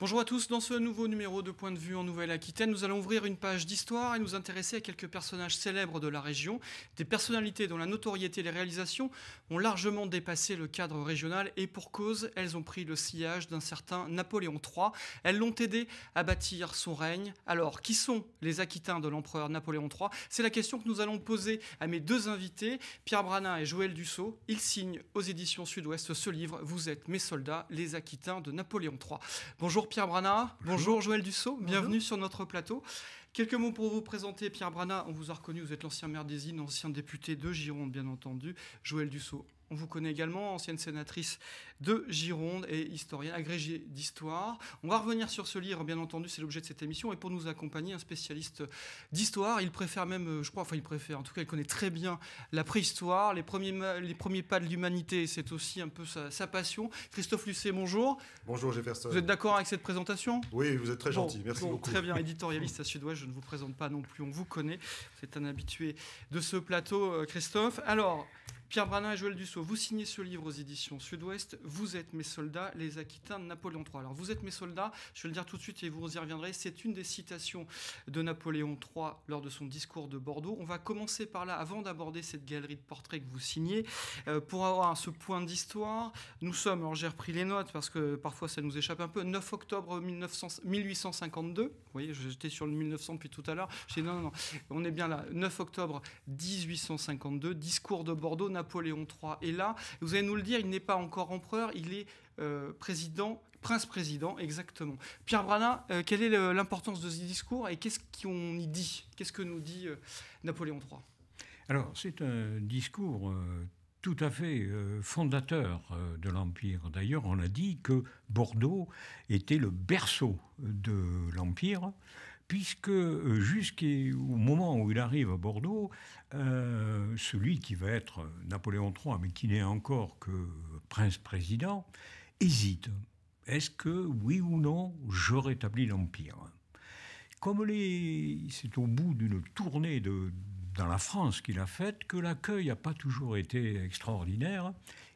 Bonjour à tous, dans ce nouveau numéro de Point de vue en Nouvelle-Aquitaine, nous allons ouvrir une page d'histoire et nous intéresser à quelques personnages célèbres de la région, des personnalités dont la notoriété et les réalisations ont largement dépassé le cadre régional et pour cause, elles ont pris le sillage d'un certain Napoléon III, elles l'ont aidé à bâtir son règne. Alors, qui sont les Aquitains de l'empereur Napoléon III C'est la question que nous allons poser à mes deux invités, Pierre Branin et Joël Dussault. Ils signent aux éditions Sud-Ouest ce livre, Vous êtes mes soldats, les Aquitains de Napoléon III. Bonjour Pierre Brana, bonjour, Joël Dussault, bienvenue sur notre plateau. Quelques mots pour vous présenter. Pierre Brana, on vous a reconnu, vous êtes l'ancien maire des ancien député de Gironde, bien entendu. Joël Dussault, on vous connaît également, ancienne sénatrice de Gironde et historien agrégé d'histoire. On va revenir sur ce livre, bien entendu, c'est l'objet de cette émission. Et pour nous accompagner, un spécialiste d'histoire. Il préfère même, euh, je crois, enfin, il préfère, en tout cas, il connaît très bien la préhistoire, les premiers, pas de l'humanité. C'est aussi un peu sa, passion. Christophe Lucet, bonjour. Bonjour, Jefferson. Vous êtes d'accord avec cette présentation Oui, vous êtes très gentil. Merci beaucoup. Très bien, éditorialiste à sud je ne vous présente pas non plus, on vous connaît. C'est un habitué de ce plateau, euh, Christophe. Alors, Pierre Branin et Joël Dussault, vous signez ce livre aux éditions Sud-Ouest. Vous êtes mes soldats, les Aquitains de Napoléon III. Alors, vous êtes mes soldats, je vais le dire tout de suite et vous y reviendrez. C'est une des citations de Napoléon III lors de son discours de Bordeaux. On va commencer par là, avant d'aborder cette galerie de portraits que vous signez, euh, pour avoir ce point d'histoire. Nous sommes, alors j'ai repris les notes parce que parfois ça nous échappe un peu, 9 octobre 1852. Vous voyez, j'étais sur le 1900 depuis tout à l'heure. dis non, non, non, on est bien là. 9 octobre 1852, discours de Bordeaux. Napoléon III est là. Vous allez nous le dire, il n'est pas encore empereur, il est euh, président, prince-président, exactement. Pierre Branin, euh, quelle est l'importance de ce discours et qu'est-ce qu'on y dit Qu'est-ce que nous dit euh, Napoléon III Alors, c'est un discours tout à fait fondateur de l'Empire. D'ailleurs, on a dit que Bordeaux était le berceau de l'Empire puisque euh, jusqu'au moment où il arrive à Bordeaux, euh, celui qui va être Napoléon III, mais qui n'est encore que prince-président, hésite. Est-ce que, oui ou non, je rétablis l'Empire Comme c'est au bout d'une tournée de... dans la France qu'il a faite que l'accueil n'a pas toujours été extraordinaire,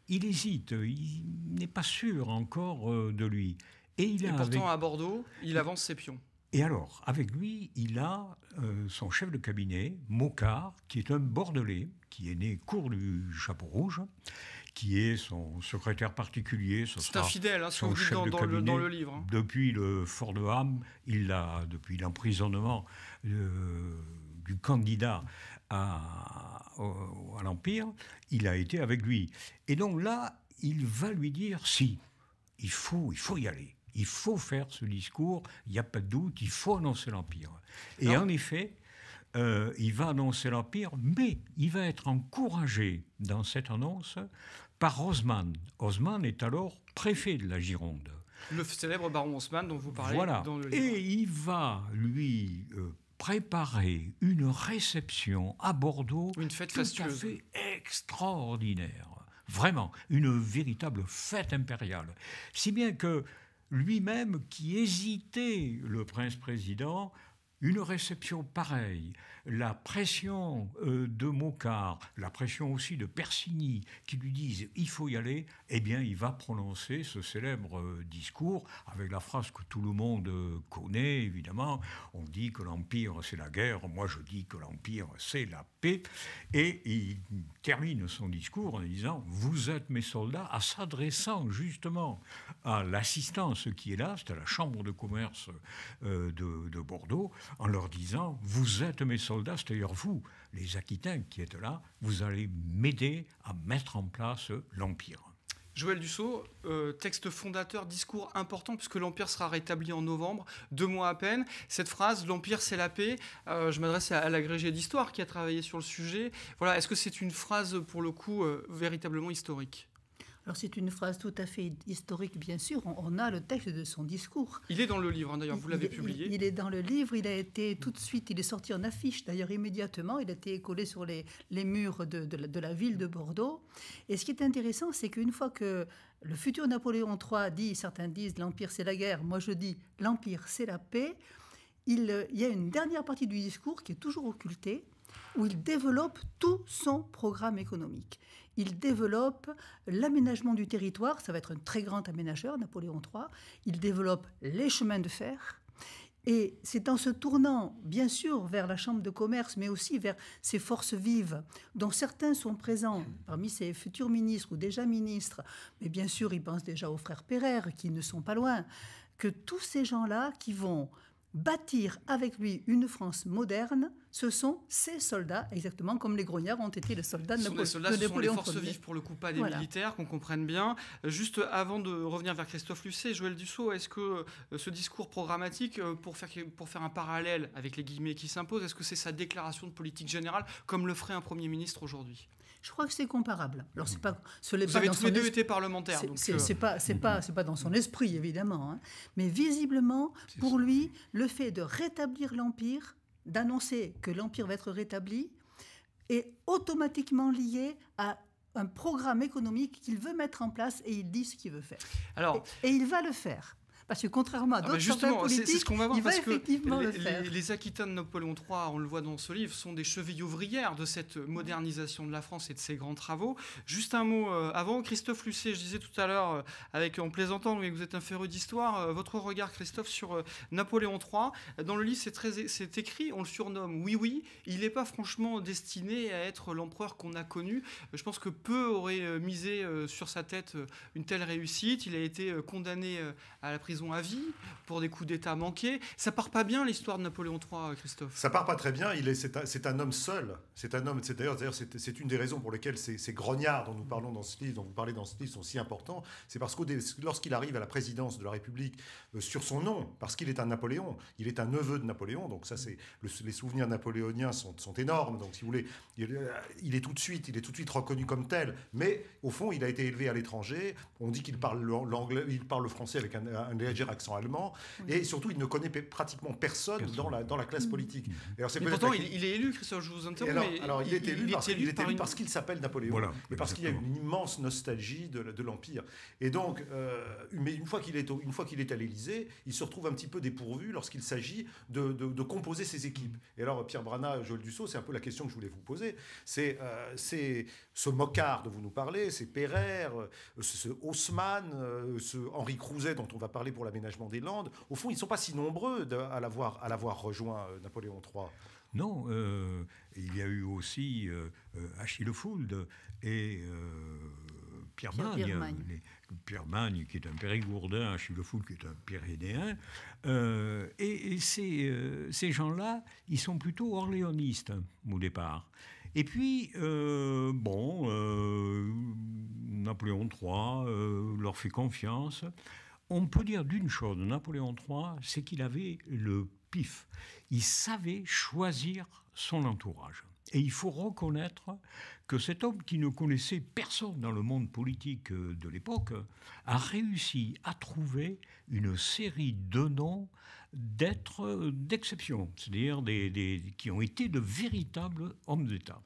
il hésite, il n'est pas sûr encore euh, de lui. Et, il pourtant, à Bordeaux, il avance ses pions. Et alors, avec lui, il a euh, son chef de cabinet, Mocard, qui est un Bordelais, qui est né cours du Chapeau Rouge, qui est son secrétaire particulier. C'est un fidèle, hein, son chef dans, le, livre. Hein. Depuis le Fort de Ham, il depuis l'emprisonnement euh, du candidat à, à l'Empire, il a été avec lui. Et donc là, il va lui dire si, il faut, il faut y aller. Il faut faire ce discours, il n'y a pas de doute, il faut annoncer l'Empire. Et en effet, euh, il va annoncer l'Empire, mais il va être encouragé dans cette annonce par Osman. Osman est alors préfet de la Gironde. Le célèbre baron Haussmann dont vous parlez voilà. Et il va lui euh, préparer une réception à Bordeaux. Une fête tout À fait extraordinaire. Vraiment, une véritable fête impériale. Si bien que lui-même qui hésitait, le prince-président, une réception pareille la pression euh, de Mocard, la pression aussi de Persigny, qui lui disent il faut y aller, eh bien, il va prononcer ce célèbre euh, discours avec la phrase que tout le monde euh, connaît, évidemment. On dit que l'Empire, c'est la guerre. Moi, je dis que l'Empire, c'est la paix. Et il termine son discours en disant Vous êtes mes soldats, à s'adressant justement à l'assistance qui est là, c'est à la Chambre de commerce de, de Bordeaux, en leur disant Vous êtes mes soldats soldats, cest vous, les Aquitains qui êtes là, vous allez m'aider à mettre en place l'Empire. Joël Dussault, euh, texte fondateur, discours important, puisque l'Empire sera rétabli en novembre, deux mois à peine. Cette phrase, l'Empire c'est la paix, euh, je m'adresse à, l'agrégé d'histoire qui a travaillé sur le sujet. Voilà, est-ce que c'est une phrase, pour le coup, euh, véritablement historique alors c'est une phrase tout à fait historique, bien sûr. On, a le texte de son discours. Il est dans le livre, hein, d'ailleurs, vous l'avez publié. Il, est dans le livre, il a été tout de suite, il est sorti en affiche, d'ailleurs immédiatement, il a été collé sur les, les murs de, de, la, ville de Bordeaux. Et ce qui est intéressant, c'est qu'une fois que le futur Napoléon III dit, certains disent, l'Empire c'est la guerre, moi je dis, l'Empire c'est la paix, il, il y a une dernière partie du discours qui est toujours occultée, où il développe tout son programme économique. Il développe l'aménagement du territoire, ça va être un très grand aménageur, Napoléon III. Il développe les chemins de fer. Et c'est en se tournant, bien sûr, vers la Chambre de commerce, mais aussi vers ces forces vives, dont certains sont présents parmi ces futurs ministres ou déjà ministres, mais bien sûr, il pense déjà aux frères Pereire, qui ne sont pas loin, que tous ces gens-là qui vont bâtir avec lui une France moderne, ce sont ces soldats, exactement comme les grognards ont été les soldats de Napoléon. Ce sont les sont les forces vives pour le coup, pas des militaires, qu'on comprenne bien. Juste avant de revenir vers Christophe Lucet, Joël Dussault, est-ce que euh, ce discours programmatique, euh, pour faire, pour faire un parallèle avec les guillemets qui s'imposent, est-ce que c'est sa déclaration de politique générale, comme le ferait un Premier ministre aujourd'hui je crois que c'est comparable. Alors c'est mmh. pas, ce Vous pas dans tous les deux parlementaires. Euh, c'est pas, c'est mmh. pas, c'est pas dans son esprit évidemment, hein. mais visiblement pour lui, le fait de rétablir l'empire, d'annoncer que l'Empire va être rétabli est automatiquement lié à un programme économique qu'il veut mettre en place et il dit ce qu'il veut faire. Alors, et il va le faire. Parce que contrairement à d'autres ah bah c'est qu'on va voir, parce les, le faire. les, Aquitains de Napoléon III, on le voit dans ce livre, sont des chevilles ouvrières de cette modernisation de la France et de ses grands travaux. Juste un mot euh, avant, Christophe Lucet, je disais tout à l'heure, euh, avec en plaisantant, mais vous êtes un féru d'histoire, euh, votre regard, Christophe, sur Napoléon III. Dans le livre, c'est écrit, on le surnomme Oui, oui, il n'est pas franchement destiné à être l'empereur qu'on a connu. Je pense que peu auraient misé sur sa tête une telle réussite. Il a été condamné à la prison à vie pour des coups d'État manqués. Ça part pas bien l'histoire de Napoléon III, Christophe. Ça part pas très bien. Il est, c'est, un, homme seul. C'est un homme. C'est d'ailleurs, d'ailleurs c'est, c'est une des raisons pour lesquelles ces, grognards dont nous parlons dans ce livre, dont vous parlez dans ce livre, sont si importants. C'est parce que lorsqu'il arrive à la présidence de la République euh, sur son nom, parce qu'il est un Napoléon, il est un neveu de Napoléon. Donc ça, c'est le, les souvenirs napoléoniens sont, sont, énormes. Donc si vous voulez, il, euh, est tout de suite, il est tout de suite reconnu comme tel. Mais au fond, il a été élevé à l'étranger. On dit qu'il parle l'anglais, il parle le français avec un, un avec accent allemand, et surtout, il ne connaît pratiquement personne, Dans, la, dans la classe mm. politique. Mm. alors, mais pourtant, il, est élu, Christophe, je vous interromps. Alors, il, est élu parce, qu'il s'appelle Napoléon, et parce qu'il y a une immense nostalgie de, de l'Empire. Et donc, euh, mais une fois qu'il est, une fois qu'il est à l'Élysée, il se retrouve un petit peu dépourvu lorsqu'il s'agit de, composer ses équipes. Et alors, Pierre Brana, Joël Dussault, c'est un peu la question que je voulais vous poser. C'est euh, c'est ce mocard de vous nous parler, c'est Pereire, euh, ce Haussmann, ce Henri Crouzet dont on va parler pour l'aménagement des Landes. Au fond, ils ne sont pas si nombreux à l'avoir rejoint, euh, Napoléon III. Non, euh, il y a eu aussi euh, Achille Fould et Pierre, Pierre Magne. Pierre Magne. qui est un périgourdin, Achille Fould, qui est un pyrénéen. et, ces, ces gens-là, ils sont plutôt orléanistes hein, au départ. Et puis, bon, Napoléon III leur fait confiance. On peut dire d'une chose, de Napoléon III, c'est qu'il avait le pif. Il savait choisir son entourage. Et il faut reconnaître que cet homme qui ne connaissait personne dans le monde politique euh, de l'époque a réussi à trouver une série de noms d'êtres euh, d'exception, c'est-à-dire des, qui ont été de véritables hommes d'État.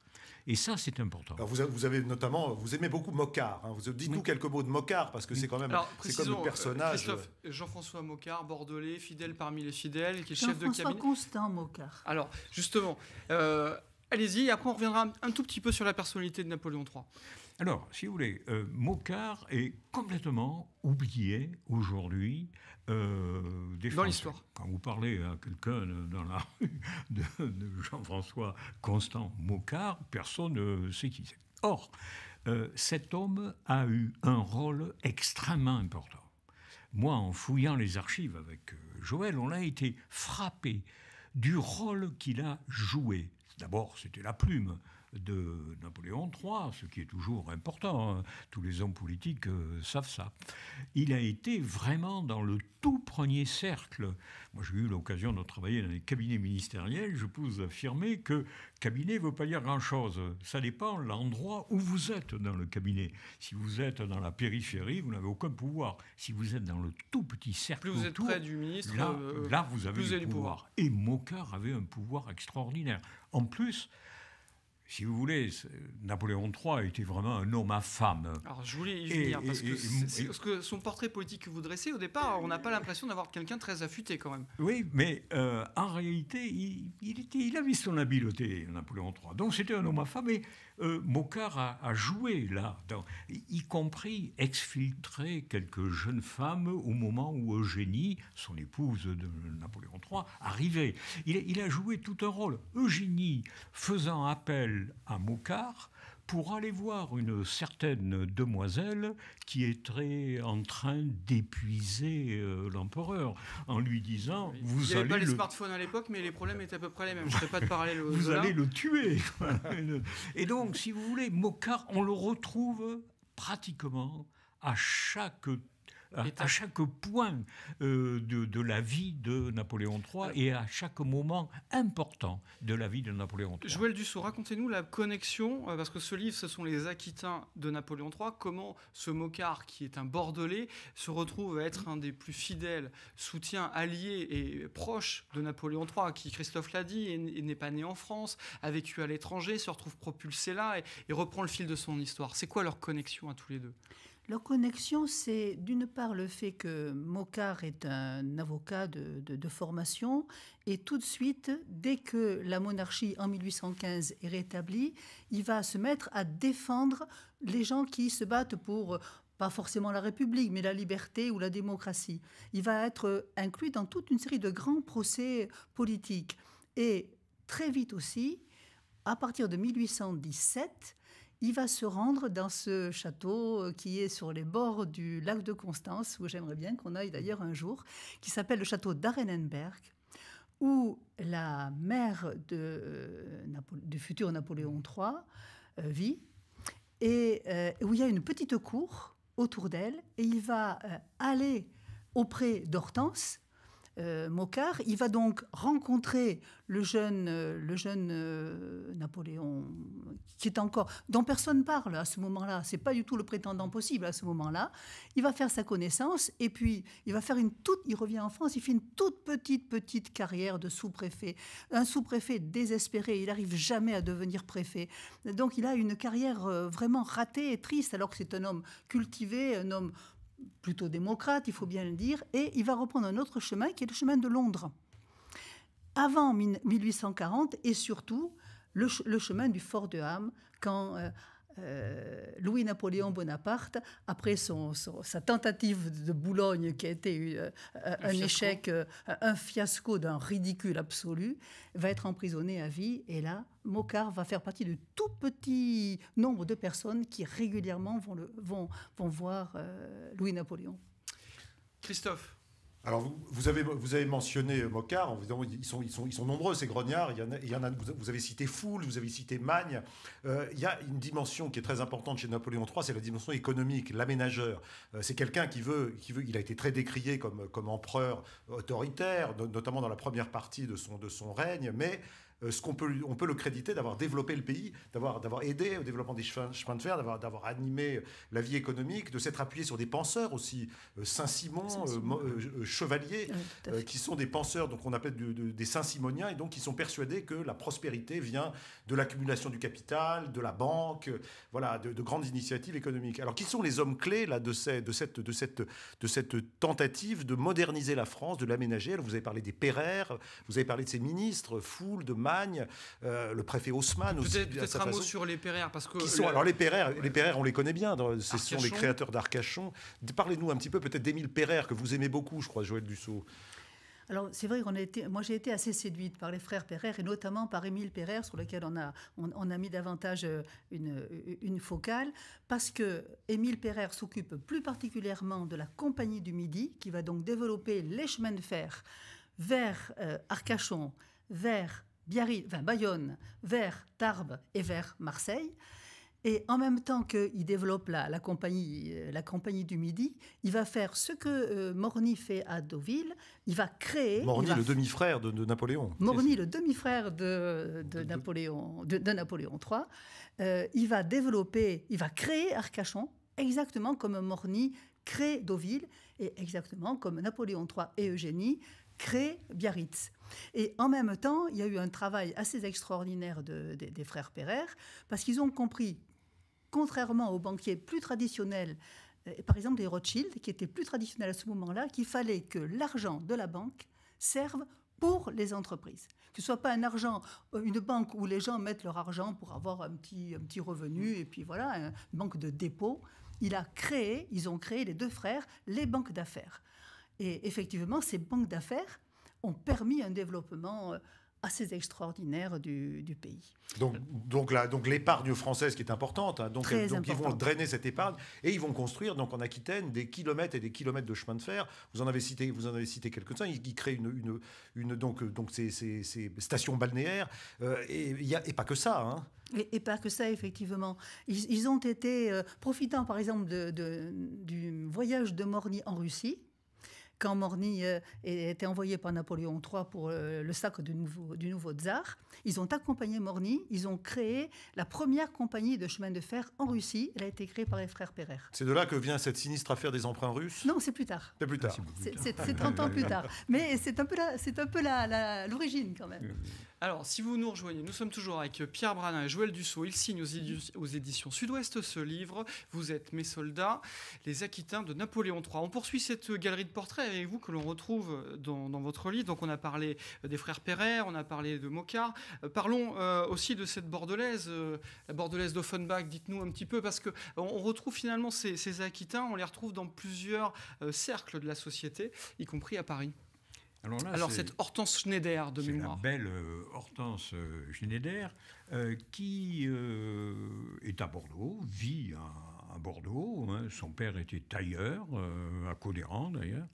Et ça, c'est important. vous, avez, notamment, vous aimez beaucoup Mocard. Hein. Vous dites-nous quelques mots de Mocard parce que c'est quand même, C'est comme le personnage. Euh, Jean-François Mocard, bordelais, fidèle parmi les fidèles, qui est chef de cabinet. Jean-François Constant Mocard. Alors justement. Allez-y, après on reviendra un tout petit peu sur la personnalité de Napoléon III. Alors, si vous voulez, euh, est complètement oublié aujourd'hui euh, Dans l'histoire. Quand vous parlez à quelqu'un dans la rue de, Jean-François Constant Mocard, personne ne sait qui c'est. Or, euh, cet homme a eu un rôle extrêmement important. Moi, en fouillant les archives avec euh, Joël, on a été frappé du rôle qu'il a joué D'abord, c'était la plume de Napoléon III, ce qui est toujours important. Hein. Tous les hommes politiques euh, savent ça. Il a été vraiment dans le tout premier cercle. Moi, j'ai eu l'occasion de travailler dans les cabinets ministériels. Je peux vous affirmer que cabinet ne veut pas dire grand-chose. Ça dépend l'endroit où vous êtes dans le cabinet. Si vous êtes dans la périphérie, vous n'avez aucun pouvoir. Si vous êtes dans le tout petit cercle, plus vous êtes près du ministre, là, euh, vous avez du pouvoir. Et Mocard avait un pouvoir extraordinaire. En plus, si vous voulez, Napoléon III était vraiment un homme à femme. Alors je voulais y venir, parce, que, que son portrait politique que vous dressez, au départ, on n'a pas l'impression d'avoir quelqu'un très affûté quand même. Oui, mais euh, en réalité, il, a était, il, avait son habileté, Napoléon III. Donc c'était un homme à femme, et euh, a, joué là, y compris exfiltrer quelques jeunes femmes au moment où Eugénie, son épouse de Napoléon III, arrivait. il, il a joué tout un rôle. Eugénie faisant appel à Mocar pour aller voir une certaine demoiselle qui était en train d'épuiser euh, l'empereur en lui disant vous avez pas les smartphones à l'époque, mais les problèmes étaient à peu près les mêmes. Je ne pas de parallèle. vous allez le tuer. Et donc, si vous voulez, Mocar on le retrouve pratiquement à chaque ah. à chaque point euh, de, la vie de Napoléon III euh. et à chaque moment important de la vie de Napoléon III. Joël Dussault, racontez-nous la connexion, euh, parce que ce livre, ce sont les Aquitains de Napoléon III, comment ce mocard, qui est un Bordelais, se retrouve à être un des plus fidèles soutiens, alliés et proches de Napoléon III, qui, Christophe l'a dit, n'est pas né en France, a vécu à l'étranger, se retrouve propulsé là et reprend le fil de son histoire. C'est quoi leur connexion à tous les deux leur connexion, c'est d'une part le fait que Mocard est un avocat de, de, formation, et tout de suite, dès que la monarchie en 1815 est rétablie, il va se mettre à défendre les gens qui se battent pour pas forcément la République, mais la liberté ou la démocratie. Il va être inclus dans toute une série de grands procès politiques. Et très vite aussi, à partir de 1817, il va se rendre dans ce château euh, qui est sur les bords du lac de Constance, où j'aimerais bien qu'on aille d'ailleurs un jour, qui s'appelle le château d'Arenenberg, où la mère de, euh, du futur Napoléon III euh, vit, et où il y a une petite cour autour d'elle, et il va aller auprès d'Hortense, euh, il va donc rencontrer le jeune, euh, le jeune euh, Napoléon, qui est encore, dont personne ne parle à ce moment-là. Ce n'est pas du tout le prétendant possible à ce moment-là. Il va faire sa connaissance et puis il va faire une toute. Il revient en France. Il fait une toute petite petite carrière de sous-préfet. Un sous-préfet désespéré. Il n'arrive jamais à devenir préfet. Donc il a une carrière vraiment ratée et triste, alors que c'est un homme cultivé, un homme plutôt démocrate, il faut bien le dire, et il va reprendre un autre chemin qui est le chemin de Londres. Avant 1840 et surtout le, chemin du fort de Ham, quand euh, euh, Louis-Napoléon Bonaparte, après son, sa tentative de Boulogne qui a été euh, un, échec, euh, un fiasco d'un ridicule absolu, va être emprisonné à vie. Et là, Mokar va faire partie du tout petit nombre de personnes qui régulièrement vont, le, vont, vont voir Louis-Napoléon. Christophe alors, vous, avez, vous avez mentionné Mocard, ils sont, ils, sont, ils sont nombreux, ces grognards. Il y en a, vous avez cité Foule vous avez cité Magne. Euh, il y a une dimension qui est très importante chez Napoléon III, c'est la dimension économique, l'aménageur. Euh, c'est quelqu'un qui veut, qui veut, il a été très décrié comme, comme empereur autoritaire, notamment dans la première partie de son, de son règne, mais euh, ce qu'on peut, on peut le créditer d'avoir développé le pays, d'avoir, d'avoir aidé au développement des chemins, de fer, d'avoir, d'avoir animé euh, la vie économique, de s'être appuyé sur des penseurs aussi, euh, Saint-Simon, Chevalier, qui sont des penseurs, donc on appelle des Saint-Simoniens, et donc qui sont persuadés que la prospérité vient de l'accumulation du capital, de la banque, voilà, de, grandes initiatives économiques. Alors qui sont les hommes clés là, de, de, cette, de, cette, de cette tentative de moderniser la France, de l'aménager Alors, Vous avez parlé des Péraires, vous avez parlé de ces ministres, Foule, de euh, le préfet Haussmann aussi. Peut-être un mot sur les Péraires, parce que. sont, Alors les Péraires, les on les connaît bien, ce sont les créateurs d'Arcachon. Parlez-nous un petit peu peut-être d'Émile Péraire, que vous aimez beaucoup, je crois, Joël Dussault. Alors, c'est vrai qu'on a été, moi j'ai été assez séduite par les frères Perrer et notamment par Émile Perrer, sur lequel on a, on, a mis davantage euh, une, euh, une, focale, parce que Émile Perrer s'occupe plus particulièrement de la Compagnie du Midi, qui va donc développer les chemins de fer vers Arcachon, vers Biarritz, Bayonne, vers Tarbes et vers Marseille. Et en même temps qu'il développe la, compagnie, euh, la compagnie du Midi, il va faire ce que euh, Morny fait à Deauville. Il va créer. Morny, le demi-frère de, Napoléon. Morny, le demi-frère de, Napoléon, III. Euh, il va développer, il va créer Arcachon, exactement comme Morny crée Deauville, et exactement comme Napoléon III et Eugénie créé Biarritz. Et en même temps, il y a eu un travail assez extraordinaire des frères Pereire, parce qu'ils ont compris, contrairement aux banquiers plus traditionnels, euh, par exemple des Rothschild, qui étaient plus traditionnels à ce moment-là, qu'il fallait que l'argent de la banque serve pour les entreprises. Que ce soit pas un argent, euh, une banque où les gens mettent leur argent pour avoir un petit, un petit revenu, et puis voilà, hein, une banque de dépôt. Il a créé, ils ont créé, les deux frères, les banques d'affaires. Et effectivement, ces banques d'affaires ont permis un développement euh, assez extraordinaire du, pays. Donc, donc, donc l'épargne française qui est importante, hein. donc, ils vont drainer cette épargne et ils vont construire donc en Aquitaine des kilomètres et des kilomètres de chemin de fer. Vous en avez cité, vous en avez cité quelques-uns. Ils, créent une, une, donc, euh, ces, stations balnéaires euh, et, pas que ça. Hein. Et, pas que ça, effectivement. Ils, ont été, profitant par exemple du voyage de Morny en Russie, quand Morny euh, était envoyé par Napoléon III pour euh, le sacre du nouveau, du nouveau tsar, ils ont accompagné Morny, ils ont créé la première compagnie de chemin de fer en Russie. Elle a été créée par les frères Pereire. C'est de là que vient cette sinistre affaire des emprunts russes Non, c'est plus tard. C'est plus tard. Ah, c'est 30 ans plus tard. Mais c'est un peu l'origine quand même. Euh, alors, si vous nous rejoignez, nous sommes toujours avec Pierre Branin et Joël Dussault. Ils signent aux, éditions Sud-Ouest ce livre. Vous êtes mes soldats, les Aquitains de Napoléon III. On poursuit cette galerie de portraits avec vous que l'on retrouve dans, votre livre. Donc on a parlé euh, des frères Perret, on a parlé de Mocard. Euh, parlons euh, aussi de cette bordelaise, la bordelaise d'Offenbach. Dites-nous un petit peu, parce que on retrouve finalement ces, Aquitains, on les retrouve dans plusieurs cercles de la société, y compris à Paris. Alors, Alors cette Hortense Schneider de mémoire. La belle Hortense Schneider qui est à Bordeaux, vit un, à Bordeaux. Hein. Son père était tailleur, euh, à Codéran d'ailleurs.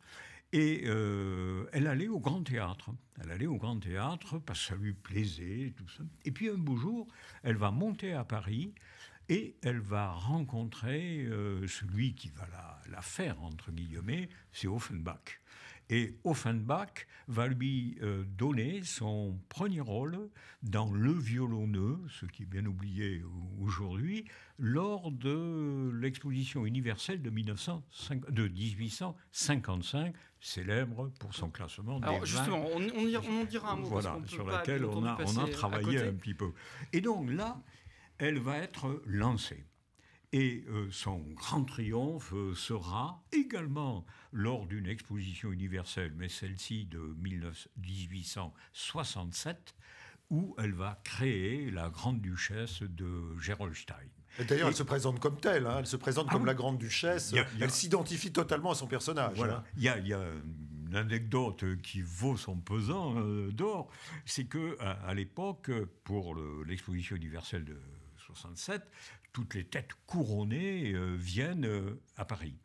Et euh, elle allait au Grand Théâtre. Elle allait au Grand Théâtre parce que ça lui plaisait, tout ça. Et puis un beau jour, elle va monter à Paris et elle va rencontrer euh, celui qui va la, la faire, entre guillemets, c'est Offenbach. Et Offenbach va lui euh, donner son premier rôle dans Le violonneux, ce qui est bien oublié aujourd'hui, lors de l'exposition universelle de, 1905, de 1855, célèbre pour son classement. Alors des justement, 20, on, en dira un mot. Voilà, sur laquelle on a travaillé un petit peu. Et donc là, elle va être lancée. Et euh, son grand triomphe euh, sera également lors d'une exposition universelle, mais celle-ci de 1867, où elle va créer la grande-duchesse de Gerolstein. D'ailleurs, elle se présente comme telle, hein. elle se présente ah comme la grande-duchesse, elle s'identifie totalement à son personnage. Voilà, hein. il y, a une anecdote qui vaut son pesant euh, d'or, c'est que à, l'époque, pour l'exposition universelle de 67, toutes les têtes couronnées euh, viennent euh, à Paris.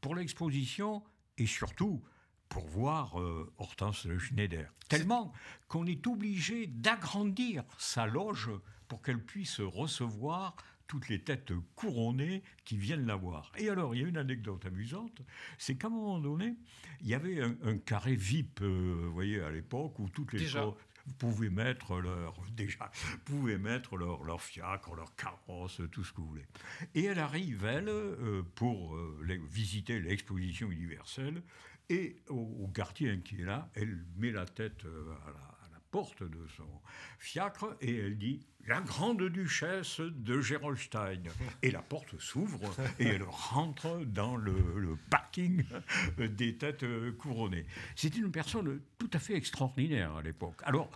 Pour l'exposition et surtout pour voir euh, Hortense Schneider. Tellement qu'on est obligé d'agrandir sa loge pour qu'elle puisse recevoir toutes les têtes couronnées qui viennent la voir. Et alors, il y a une anecdote amusante, c'est qu'à un moment donné, il y avait un, carré VIP, vous voyez, à l'époque, où toutes les, pouvez mettre leur, déjà, mettre leur, fiacre, leur carrosse, tout ce que vous voulez. Et elle arrive, elle, euh, pour euh, visiter l'exposition universelle, et au, au, hein, qui est là, elle met la tête euh, à la porte de son fiacre et elle dit La grande duchesse de Gerolstein. Et la porte s'ouvre et elle rentre dans le, parking des têtes couronnées. C'était une personne tout à fait extraordinaire à l'époque. Alors,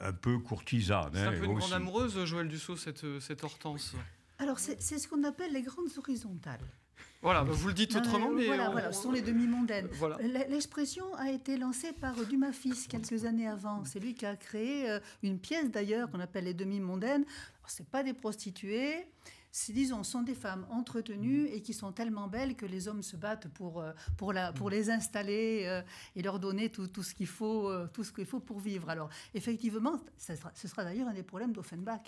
un peu courtisane. C'est un hein, peu une grande amoureuse, Joël Dussault, cette, cette Hortense. Alors, c'est ce qu'on appelle les grandes horizontales. Voilà, bah, vous le dites autrement, mais. Voilà, ce euh, sont les demi-mondaines. L'expression a été lancée par euh, Dumas Fils quelques années avant. C'est lui qui a créé euh, une pièce d'ailleurs qu'on appelle les demi-mondaines. Ce pas des prostituées, ce disons, sont des femmes entretenues mm. et qui sont tellement belles que les hommes se battent pour, pour, la, pour mm. les installer et leur donner tout, tout ce qu'il faut, tout ce qu'il faut pour vivre. Alors, effectivement, ce sera d'ailleurs un des problèmes d'Offenbach.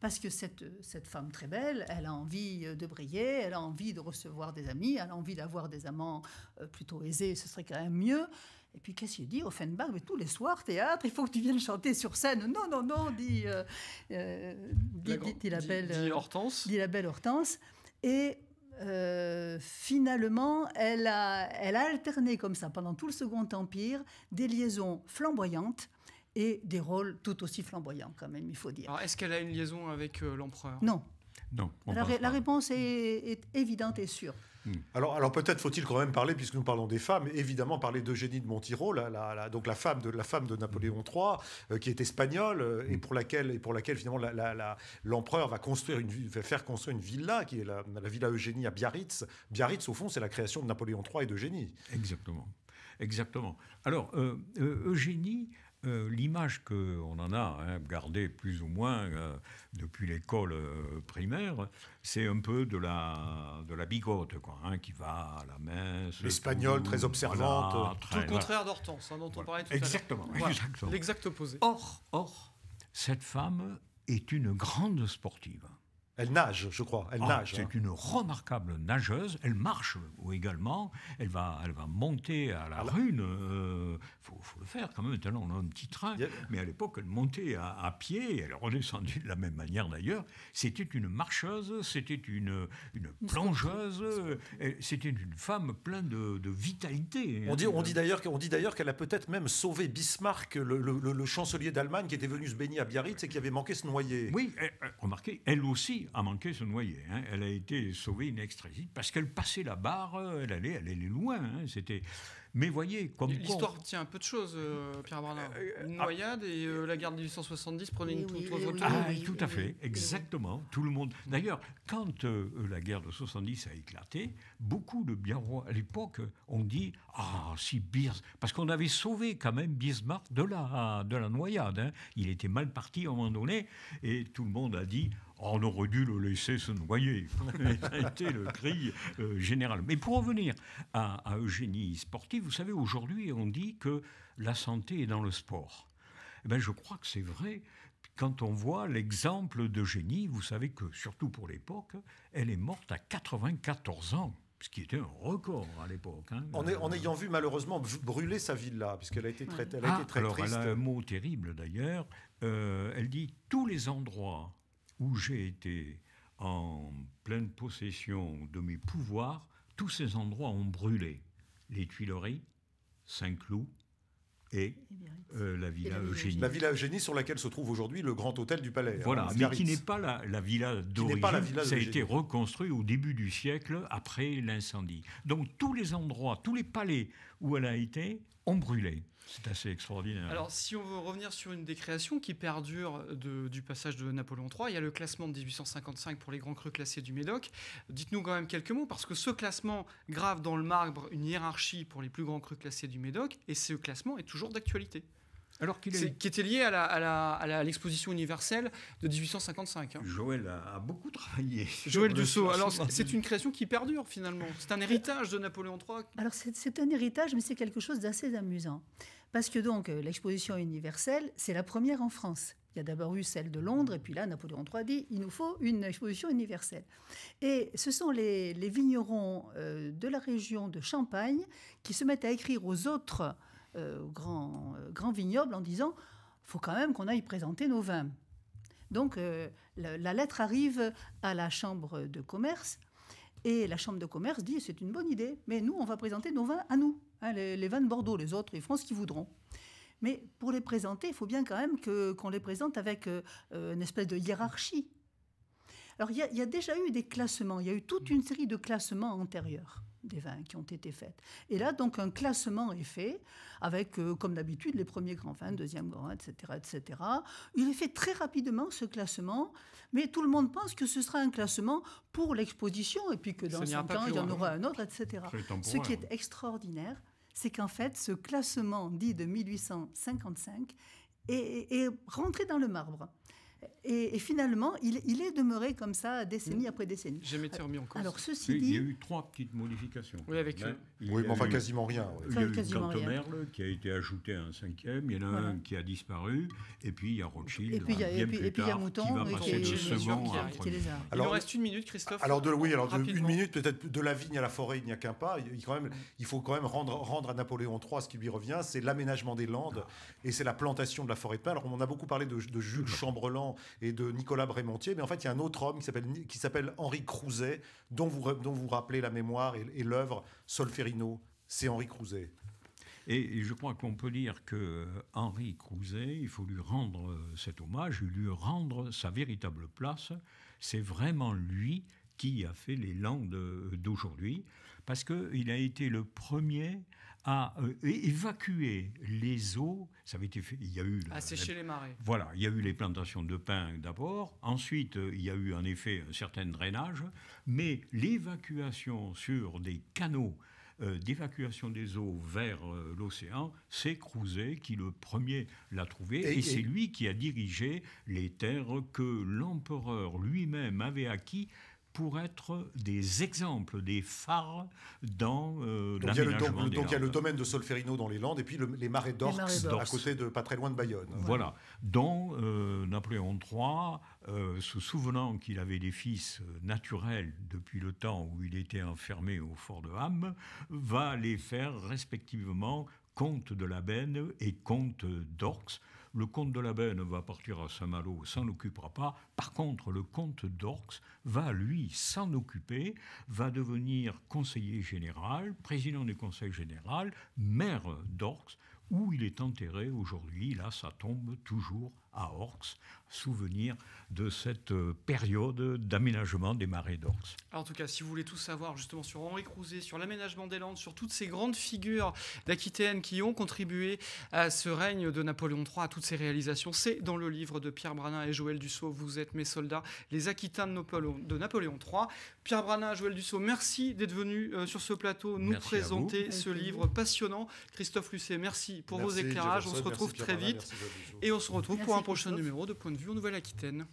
Parce que cette, cette femme très belle, elle a envie euh, de briller, elle a envie de recevoir des amis, elle a envie d'avoir des amants euh, plutôt aisés, ce serait quand même mieux. Et puis qu'est-ce qu'il dit Offenbach, mais tous les soirs, théâtre, il faut que tu viennes chanter sur scène. Non, non, non, dit, euh, dit, la, belle Hortense. Dit la belle Hortense. Et finalement, elle a, elle a alterné comme ça pendant tout le Second Empire des liaisons flamboyantes et des rôles tout aussi flamboyants, quand même, il faut dire. Alors, est-ce qu'elle a une liaison avec euh, l'empereur Non. Non. La, la, réponse est, évidente et sûre. Hmm. Alors, alors peut-être faut-il quand même parler, puisque nous parlons des femmes, évidemment parler d'Eugénie de Montiro, la, donc la femme de, la femme de Napoléon hmm. III, euh, qui est espagnole euh, et hmm. pour laquelle, et pour laquelle finalement l'empereur va, construire faire construire une villa, qui est la, villa Eugénie à Biarritz. Biarritz, au fond, c'est la création de Napoléon III et d'Eugénie. Exactement. Exactement. Alors, Eugénie euh, l'image qu'on en a hein, gardée plus ou moins euh, depuis l'école euh, primaire, c'est un peu de la, de la bigote, quoi, hein, qui va à la messe. L'espagnol très observante. tout le contraire d'Hortense, hein, dont on parlait tout exactement, à l'heure. Exactement. L'exact opposé. Or, or, cette femme est une grande sportive. Elle nage, je crois. Elle ah, nage. C'est hein. une remarquable nageuse. Elle marche également. Elle va, elle va monter à la rune. il euh, faut, le faire quand même. Maintenant, on a un petit train. Mais à l'époque, elle montait à, pied. Elle est de la même manière d'ailleurs. C'était une marcheuse. C'était une, une plongeuse. C'était une femme pleine de, vitalité. On dit, on dit d'ailleurs, on dit d'ailleurs qu'elle a peut-être même sauvé Bismarck, le, le chancelier d'Allemagne, qui était venu se baigner à Biarritz et qui avait manqué se noyer. Oui, remarquez, elle aussi a manqué ce noyer. Hein. Elle a été sauvée in extrémité parce qu'elle passait la barre, euh, elle allait, elle allait loin. Hein. C'était. Mais voyez, comme l'histoire tient un peu de choses, euh, Pierre Barnard. Euh, ah. noyade et la guerre de 1870 prenait une toute autre ah, tout à fait, exactement. Tout le monde. D'ailleurs, quand la guerre de 70 a éclaté, beaucoup de rois, à l'époque ont dit ah si Bismarck parce qu'on avait sauvé quand même Bismarck de la de la noyade. Hein. Il était mal parti à un moment donné et tout le monde a dit on aurait dû le laisser se noyer. C'était le cri euh, général. Mais pour revenir à, à Eugénie sportive, vous savez, aujourd'hui, on dit que la santé est dans le sport. Eh ben, je crois que c'est vrai. Quand on voit l'exemple d'Eugénie, vous savez que, surtout pour l'époque, elle est morte à 94 ans ce qui était un record à l'époque. Hein. En, ayant vu malheureusement brûler sa villa, puisqu'elle a été très, elle a été très ah, alors Elle a un mot terrible d'ailleurs. Euh, elle dit tous les endroits où j'ai été en pleine possession de mes pouvoirs, tous ces endroits ont brûlé. Les Tuileries, Saint-Cloud et, euh, la villa Eugénie. La villa Eugénie sur laquelle se trouve aujourd'hui le grand hôtel du palais. Hein, voilà, mais qui n'est pas la, la villa d'origine. Ça a été reconstruit au début du siècle après l'incendie. Donc tous les endroits, tous les palais où elle a été brûlés. C'est assez extraordinaire. Alors, si on veut revenir sur une des créations qui perdure du passage de Napoléon III, il y a le classement de 1855 pour les grands crus classés du Médoc. Dites-nous quand même quelques mots, parce que ce classement grave dans le marbre une hiérarchie pour les plus grands crus classés du Médoc, et ce classement est toujours d'actualité. Alors qu'il Qui était lié à, l'exposition universelle de 1855. Hein. Joël a, beaucoup travaillé. Joël Dussault. Alors c'est, une création qui perdure finalement. C'est un héritage de Napoléon III. Alors c'est, un héritage, mais c'est quelque chose d'assez amusant. Parce que donc euh, l'exposition universelle, c'est la première en France. Il y a d'abord eu celle de Londres, et puis là, Napoléon III dit il nous faut une exposition universelle. Et ce sont les, vignerons euh, de la région de Champagne qui se mettent à écrire aux autres euh, grand, euh, grand vignoble en disant faut quand même qu'on aille présenter nos vins. Donc euh, la, lettre arrive à la chambre de commerce et la chambre de commerce dit c'est une bonne idée, mais nous on va présenter nos vins à nous, hein, les, vins de Bordeaux, les autres, ils feront ce qu'ils voudront. Mais pour les présenter, il faut bien quand même qu'on les présente avec une espèce de hiérarchie. Alors il y, a déjà eu des classements, il y a eu toute une série de classements antérieurs des vins qui ont été faits. Et là, donc, un classement est fait avec, euh, comme d'habitude, les premiers grands vins, deuxième grand etc., etc. Il est fait très rapidement, ce classement, mais tout le monde pense que ce sera un classement pour l'exposition et puis que dans un temps, il y en aura un autre, etc. Ce qui est extraordinaire, c'est qu'en fait, ce classement dit de 1855 est, est rentré dans le marbre. Et, finalement, il, est demeuré comme ça décennie mm. après décennie. Jamais Alors, ceci dit... Il y a eu trois petites modifications. Oui, avec Oui, mais enfin quasiment rien. Il y a Cantomerle qui a été ajouté à un cinquième, il y en a un qui a disparu, et puis il y a Rothschild, et puis, il y a Mouton, qui va passer de second à Il nous reste une minute, Christophe. Alors, de, oui, alors une minute, peut-être de la vigne à la forêt, il n'y a qu'un pas. Il, quand même, il faut quand même rendre, à Napoléon III ce qui lui revient, c'est l'aménagement des landes, ah. et c'est la plantation de la forêt de pin. Alors, on a beaucoup parlé de, Jules Chamberlain et de Nicolas Brémontier, mais en fait, il y a un autre homme qui s'appelle, Henri Crouzet, dont vous, rappelez la mémoire et, l'œuvre Solferino. C'est Henri Crouzet. Et je crois qu'on peut dire que euh, Henri Crouzet, il faut lui rendre euh, cet hommage, lui rendre sa véritable place. C'est vraiment lui qui a fait les langues euh, d'aujourd'hui, parce qu'il a été le premier à euh, évacuer les eaux. Ça avait été il y a eu... Ah, les Voilà, il y a eu les plantations de pins d'abord. Ensuite, euh, il y a eu en effet un certain drainage. Mais l'évacuation sur des canaux euh, d'évacuation des eaux vers l'océan, c'est Crouzet qui le premier l'a trouvé et, c'est lui qui a dirigé les terres que l'empereur lui-même avait acquis pour être des exemples, des phares dans euh, donc, il y le, donc il y a le domaine de Solferino dans les Landes et puis les marais d'Orx à côté de pas très loin de Bayonne. Voilà, dont euh, Napoléon III, euh, se souvenant qu'il avait des fils euh, naturels depuis le temps où il était enfermé au fort de Ham, va les faire respectivement comte de la Benne et comte d'Orx le comte de la ne va partir à Saint-Malo, s'en occupera pas. Par contre, le comte d'Orx va, lui, s'en occuper, va devenir conseiller général, président du conseil général, maire d'Orx, où il est enterré aujourd'hui. Là, ça tombe toujours à Orx, souvenir de cette euh, période d'aménagement des marais d'Orx. En tout cas, si vous voulez tout savoir justement sur Henri Crouzet, sur l'aménagement des Landes, sur toutes ces grandes figures d'Aquitaine qui ont contribué à ce règne de Napoléon III, à toutes ces réalisations, c'est dans le livre de Pierre Branin et Joël Dussault, Vous êtes mes soldats, les Aquitains de Napoléon, de Napoléon III. Pierre Branin, Joël Dussault, merci d'être venu euh, sur ce plateau nous présenter ce livre passionnant. Christophe Lucet, merci pour vos éclairages. on se retrouve très vite. et on se retrouve pour un prochain numéro de Point de vue en Nouvelle-Aquitaine.